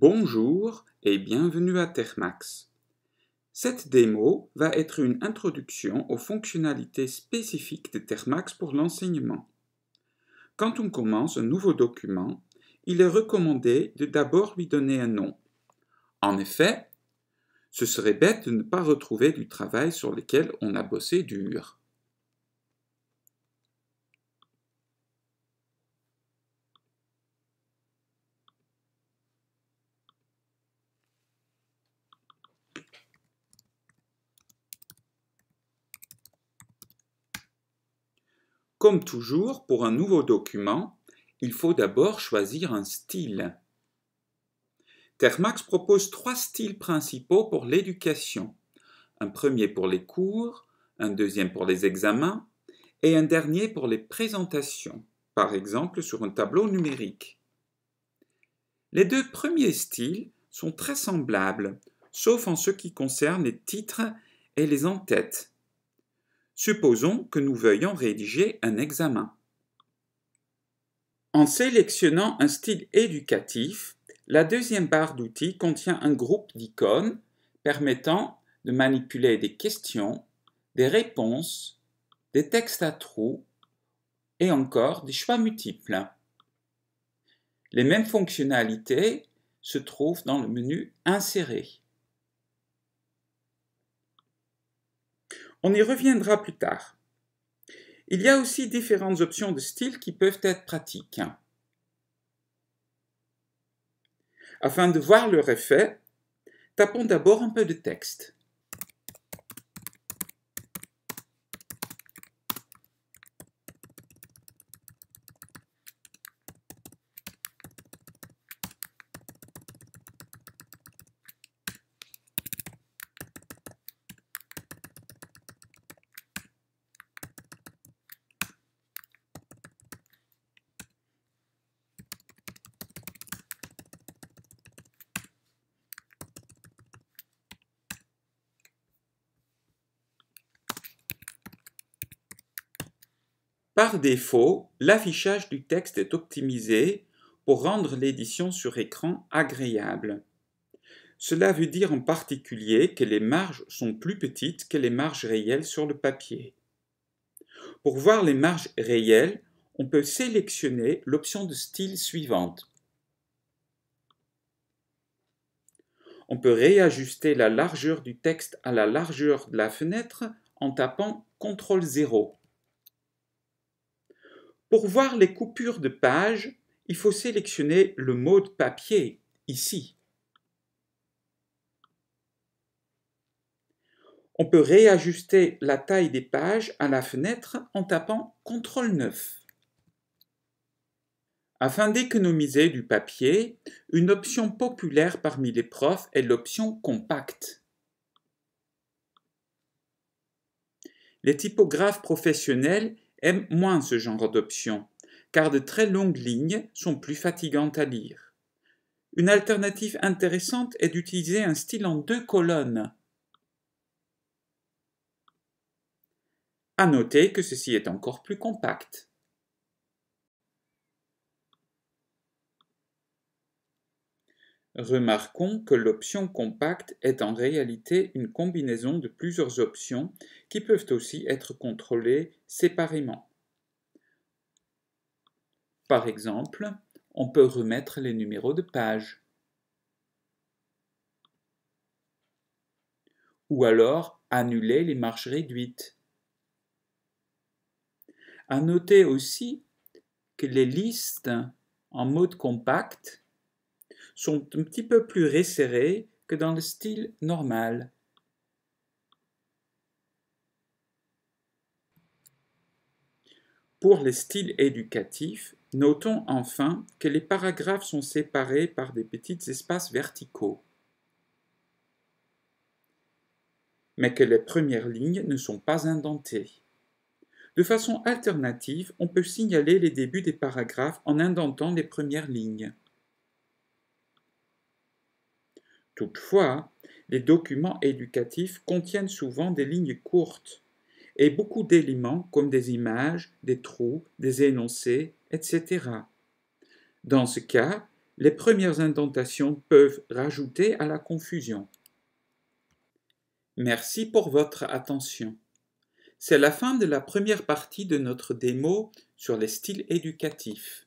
Bonjour et bienvenue à Termax. Cette démo va être une introduction aux fonctionnalités spécifiques de Termax pour l'enseignement. Quand on commence un nouveau document, il est recommandé de d'abord lui donner un nom. En effet, ce serait bête de ne pas retrouver du travail sur lequel on a bossé dur. Comme toujours, pour un nouveau document, il faut d'abord choisir un style. Termax propose trois styles principaux pour l'éducation. Un premier pour les cours, un deuxième pour les examens et un dernier pour les présentations, par exemple sur un tableau numérique. Les deux premiers styles sont très semblables, sauf en ce qui concerne les titres et les entêtes. Supposons que nous veuillons rédiger un examen. En sélectionnant un style éducatif, la deuxième barre d'outils contient un groupe d'icônes permettant de manipuler des questions, des réponses, des textes à trous et encore des choix multiples. Les mêmes fonctionnalités se trouvent dans le menu Insérer. On y reviendra plus tard. Il y a aussi différentes options de style qui peuvent être pratiques. Afin de voir leur effet, tapons d'abord un peu de texte. Par défaut, l'affichage du texte est optimisé pour rendre l'édition sur écran agréable. Cela veut dire en particulier que les marges sont plus petites que les marges réelles sur le papier. Pour voir les marges réelles, on peut sélectionner l'option de style suivante. On peut réajuster la largeur du texte à la largeur de la fenêtre en tapant CTRL 0. Pour voir les coupures de pages, il faut sélectionner le mode papier ici. On peut réajuster la taille des pages à la fenêtre en tapant CTRL 9. Afin d'économiser du papier, une option populaire parmi les profs est l'option compacte. Les typographes professionnels aiment moins ce genre d'options, car de très longues lignes sont plus fatigantes à lire. Une alternative intéressante est d'utiliser un style en deux colonnes. À noter que ceci est encore plus compact. Remarquons que l'option compacte est en réalité une combinaison de plusieurs options qui peuvent aussi être contrôlées séparément. Par exemple, on peut remettre les numéros de page. Ou alors annuler les marges réduites. À noter aussi que les listes en mode compact sont un petit peu plus resserrés que dans le style normal. Pour les styles éducatifs, notons enfin que les paragraphes sont séparés par des petits espaces verticaux, mais que les premières lignes ne sont pas indentées. De façon alternative, on peut signaler les débuts des paragraphes en indentant les premières lignes. Toutefois, les documents éducatifs contiennent souvent des lignes courtes et beaucoup d'éléments comme des images, des trous, des énoncés, etc. Dans ce cas, les premières indentations peuvent rajouter à la confusion. Merci pour votre attention. C'est la fin de la première partie de notre démo sur les styles éducatifs.